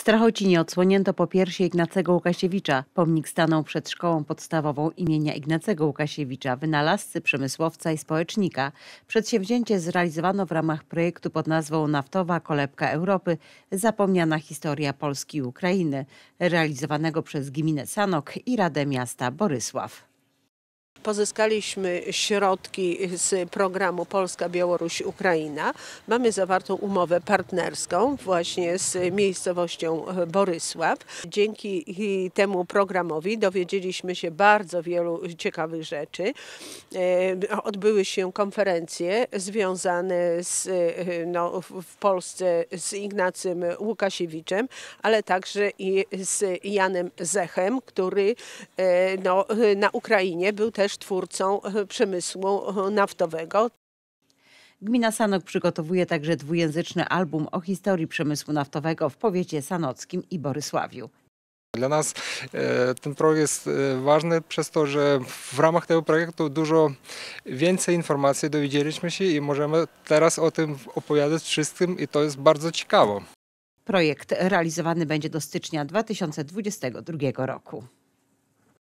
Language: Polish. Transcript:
Strachocinie odsłonięto po piersi Ignacego Łukasiewicza. Pomnik stanął przed szkołą podstawową imienia Ignacego Łukasiewicza, wynalazcy, przemysłowca i społecznika. Przedsięwzięcie zrealizowano w ramach projektu pod nazwą Naftowa Kolebka Europy Zapomniana historia Polski i Ukrainy, realizowanego przez gminę Sanok i Radę Miasta Borysław. Pozyskaliśmy środki z programu Polska, Białoruś, Ukraina. Mamy zawartą umowę partnerską właśnie z miejscowością Borysław. Dzięki temu programowi dowiedzieliśmy się bardzo wielu ciekawych rzeczy. E, odbyły się konferencje związane z, e, no, w Polsce z Ignacym Łukasiewiczem, ale także i z Janem Zechem, który e, no, na Ukrainie był też też twórcą e, przemysłu e, naftowego. Gmina Sanok przygotowuje także dwujęzyczny album o historii przemysłu naftowego w powiecie sanockim i Borysławiu. Dla nas e, ten projekt jest ważny przez to, że w ramach tego projektu dużo więcej informacji dowiedzieliśmy się i możemy teraz o tym opowiadać wszystkim i to jest bardzo ciekawe. Projekt realizowany będzie do stycznia 2022 roku.